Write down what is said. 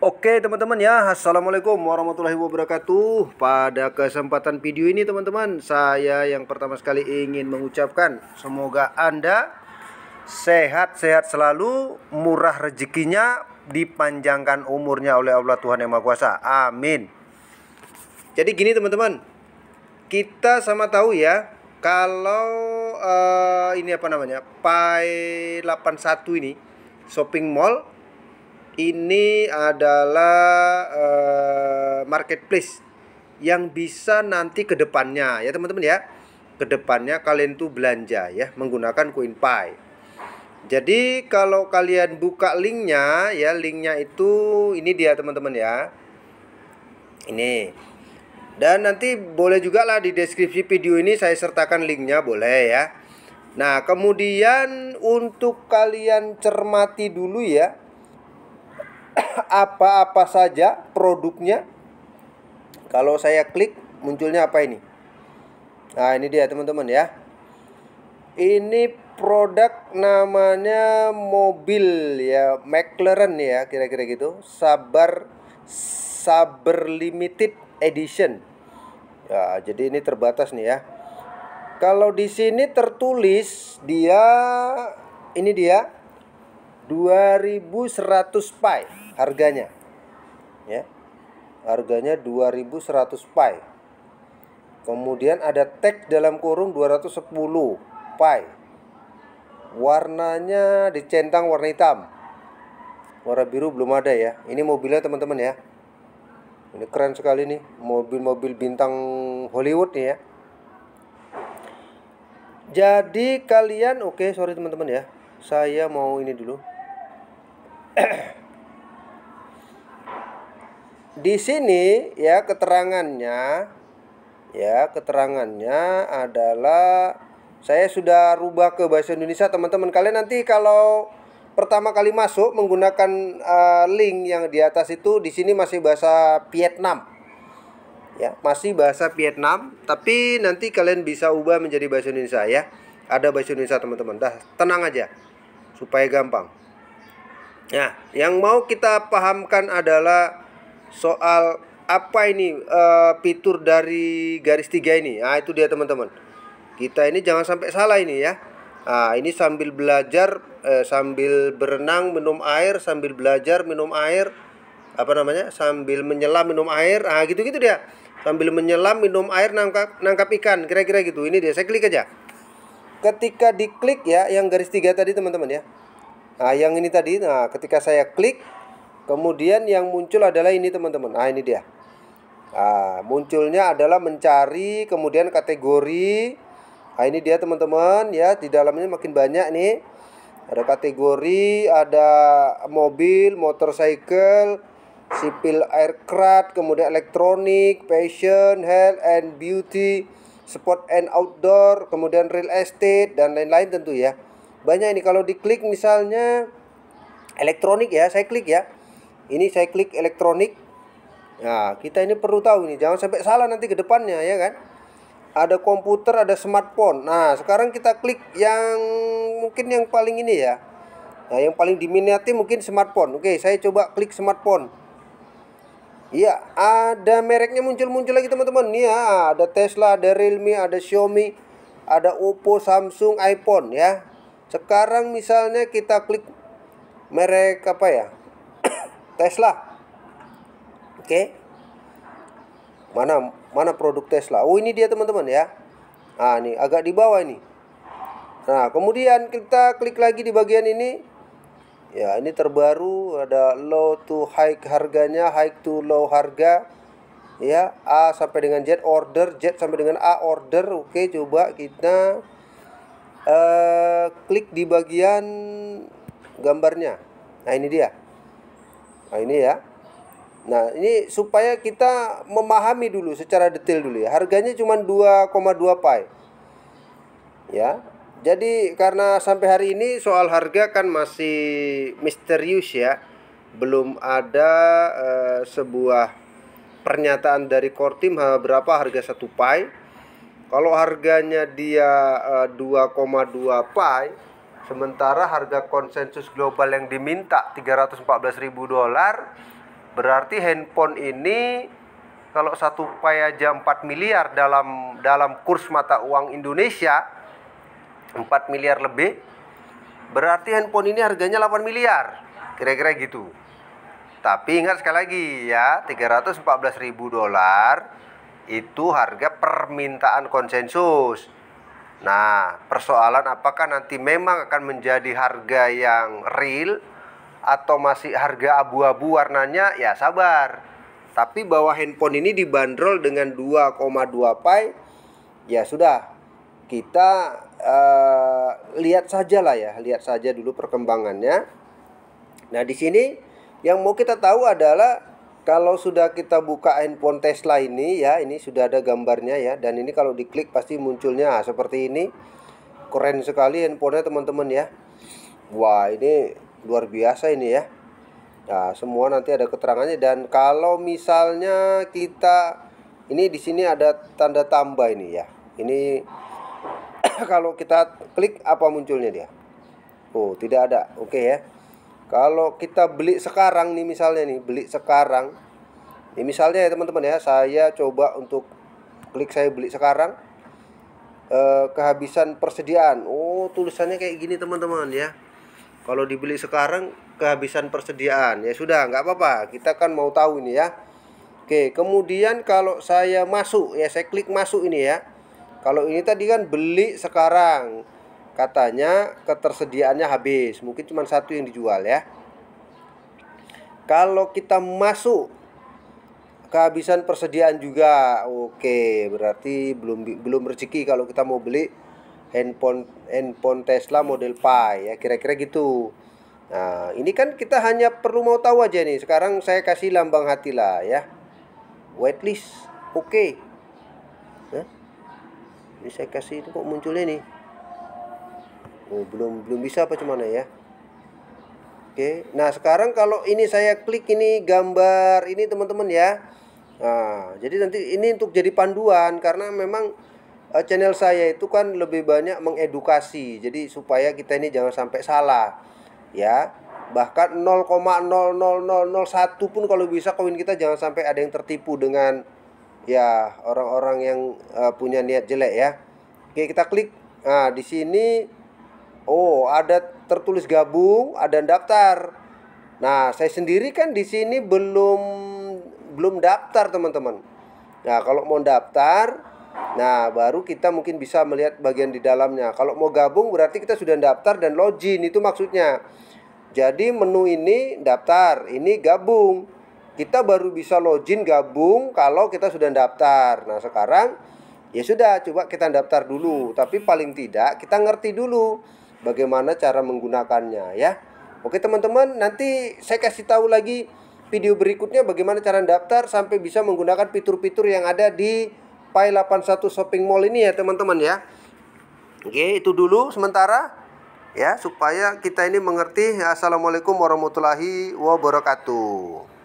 Oke teman-teman ya Assalamualaikum warahmatullahi wabarakatuh Pada kesempatan video ini teman-teman Saya yang pertama sekali ingin mengucapkan Semoga Anda Sehat-sehat selalu Murah rezekinya Dipanjangkan umurnya oleh Allah Tuhan Yang Maha Kuasa Amin Jadi gini teman-teman Kita sama tahu ya Kalau uh, ini apa namanya Pai 81 ini Shopping mall ini adalah uh, marketplace yang bisa nanti ke depannya ya teman-teman ya. Ke depannya kalian tuh belanja ya menggunakan CoinPay. Jadi kalau kalian buka linknya ya linknya itu ini dia teman-teman ya. Ini. Dan nanti boleh juga lah di deskripsi video ini saya sertakan linknya boleh ya. Nah kemudian untuk kalian cermati dulu ya apa-apa saja produknya. Kalau saya klik munculnya apa ini? Nah, ini dia teman-teman ya. Ini produk namanya mobil ya, McLaren ya, kira-kira gitu. Sabar Saber Limited Edition. Ya, jadi ini terbatas nih ya. Kalau di sini tertulis dia ini dia 2100 pai harganya. Ya. Harganya 2100 pai. Kemudian ada tag dalam kurung 210 pai. Warnanya dicentang warna hitam. Warna biru belum ada ya. Ini mobilnya teman-teman ya. Ini keren sekali nih, mobil-mobil bintang Hollywood nih ya. Jadi kalian oke, okay, sorry teman-teman ya. Saya mau ini dulu. di sini ya keterangannya ya keterangannya adalah saya sudah rubah ke bahasa Indonesia teman-teman kalian nanti kalau pertama kali masuk menggunakan uh, link yang di atas itu di sini masih bahasa Vietnam ya masih bahasa Vietnam tapi nanti kalian bisa ubah menjadi bahasa Indonesia ya ada bahasa Indonesia teman-teman dah tenang aja supaya gampang Nah, yang mau kita pahamkan adalah soal apa ini uh, fitur dari garis tiga ini. Nah, itu dia teman-teman. Kita ini jangan sampai salah ini ya. Nah, ini sambil belajar, eh, sambil berenang minum air, sambil belajar minum air, apa namanya? Sambil menyelam minum air, ah gitu-gitu dia. Sambil menyelam minum air nangkap nangkap ikan, kira-kira gitu. Ini dia. Saya klik aja. Ketika diklik ya, yang garis tiga tadi teman-teman ya. Nah, yang ini tadi, nah ketika saya klik, kemudian yang muncul adalah ini teman-teman. Nah, ini dia. Nah, munculnya adalah mencari, kemudian kategori. Nah, ini dia teman-teman ya, di dalamnya makin banyak nih. Ada kategori, ada mobil, motorcycle, sipil aircraft, kemudian elektronik, fashion, health and beauty, sport and outdoor, kemudian real estate dan lain-lain tentu ya banyak ini kalau diklik misalnya elektronik ya saya klik ya ini saya klik elektronik nah kita ini perlu tahu ini jangan sampai salah nanti ke depannya ya kan ada komputer ada smartphone nah sekarang kita klik yang mungkin yang paling ini ya nah yang paling diminati mungkin smartphone oke saya coba klik smartphone Iya, ada mereknya muncul-muncul lagi teman-teman. Nih ya, ada Tesla, ada Realme, ada Xiaomi, ada Oppo, Samsung, iPhone ya. Sekarang misalnya kita klik merek apa ya? Tesla. Oke. Mana mana produk Tesla? Oh, ini dia teman-teman ya. ah ini agak di bawah ini. Nah, kemudian kita klik lagi di bagian ini. Ya, ini terbaru ada low to high harganya, high to low harga. Ya, A sampai dengan Z order, Z sampai dengan A order. Oke, coba kita Eh, klik di bagian gambarnya nah ini dia nah ini ya Nah, ini supaya kita memahami dulu secara detail dulu ya. Harganya cuma 2,2 pai. Ya. Jadi karena sampai hari ini soal harga kan masih misterius ya. Belum ada uh, sebuah pernyataan dari core team berapa harga satu pai. Kalau harganya dia 2,2 eh, pi, sementara harga konsensus global yang diminta 314.000 dolar, berarti handphone ini kalau satu pi aja 4 miliar dalam dalam kurs mata uang Indonesia 4 miliar lebih berarti handphone ini harganya 8 miliar kira-kira gitu tapi ingat sekali lagi ya 314 ribu dolar itu harga permintaan konsensus. Nah, persoalan apakah nanti memang akan menjadi harga yang real atau masih harga abu-abu warnanya? Ya sabar. Tapi bahwa handphone ini dibanderol dengan 2,2 pi, ya sudah. Kita uh, lihat saja lah ya, lihat saja dulu perkembangannya. Nah, di sini yang mau kita tahu adalah kalau sudah kita buka handphone Tesla ini ya ini sudah ada gambarnya ya dan ini kalau diklik pasti munculnya ah, seperti ini keren sekali handphonenya teman-teman ya wah ini luar biasa ini ya nah semua nanti ada keterangannya dan kalau misalnya kita ini di sini ada tanda tambah ini ya ini kalau kita klik apa munculnya dia oh tidak ada oke okay, ya kalau kita beli sekarang nih misalnya nih, beli sekarang. Ini misalnya ya teman-teman ya, saya coba untuk klik saya beli sekarang. Eh, kehabisan persediaan. Oh, tulisannya kayak gini teman-teman ya. Kalau dibeli sekarang kehabisan persediaan. Ya sudah, nggak apa-apa. Kita kan mau tahu ini ya. Oke, kemudian kalau saya masuk ya, saya klik masuk ini ya. Kalau ini tadi kan beli sekarang katanya ketersediaannya habis mungkin cuma satu yang dijual ya kalau kita masuk kehabisan persediaan juga oke berarti belum belum rezeki kalau kita mau beli handphone handphone Tesla model Pi ya kira-kira gitu nah ini kan kita hanya perlu mau tahu aja nih sekarang saya kasih lambang hati lah ya waitlist oke okay. ini saya kasih itu kok munculnya nih oh, belum belum bisa apa cuman ya Oke, nah sekarang kalau ini saya klik ini gambar ini teman-teman ya. Nah, jadi nanti ini untuk jadi panduan karena memang eh, channel saya itu kan lebih banyak mengedukasi. Jadi supaya kita ini jangan sampai salah. Ya. Bahkan 0,00001 pun kalau bisa koin kita jangan sampai ada yang tertipu dengan ya orang-orang yang uh, punya niat jelek ya. Oke, kita klik. Nah, di sini Oh, ada tertulis gabung, ada daftar. Nah, saya sendiri kan di sini belum belum daftar, teman-teman. Nah, kalau mau daftar, nah baru kita mungkin bisa melihat bagian di dalamnya. Kalau mau gabung berarti kita sudah daftar dan login itu maksudnya. Jadi menu ini daftar, ini gabung. Kita baru bisa login gabung kalau kita sudah daftar. Nah, sekarang ya sudah coba kita daftar dulu, tapi paling tidak kita ngerti dulu bagaimana cara menggunakannya ya. Oke teman-teman, nanti saya kasih tahu lagi video berikutnya bagaimana cara daftar sampai bisa menggunakan fitur-fitur yang ada di Pai 81 Shopping Mall ini ya teman-teman ya. Oke, itu dulu sementara ya supaya kita ini mengerti. Assalamualaikum warahmatullahi wabarakatuh.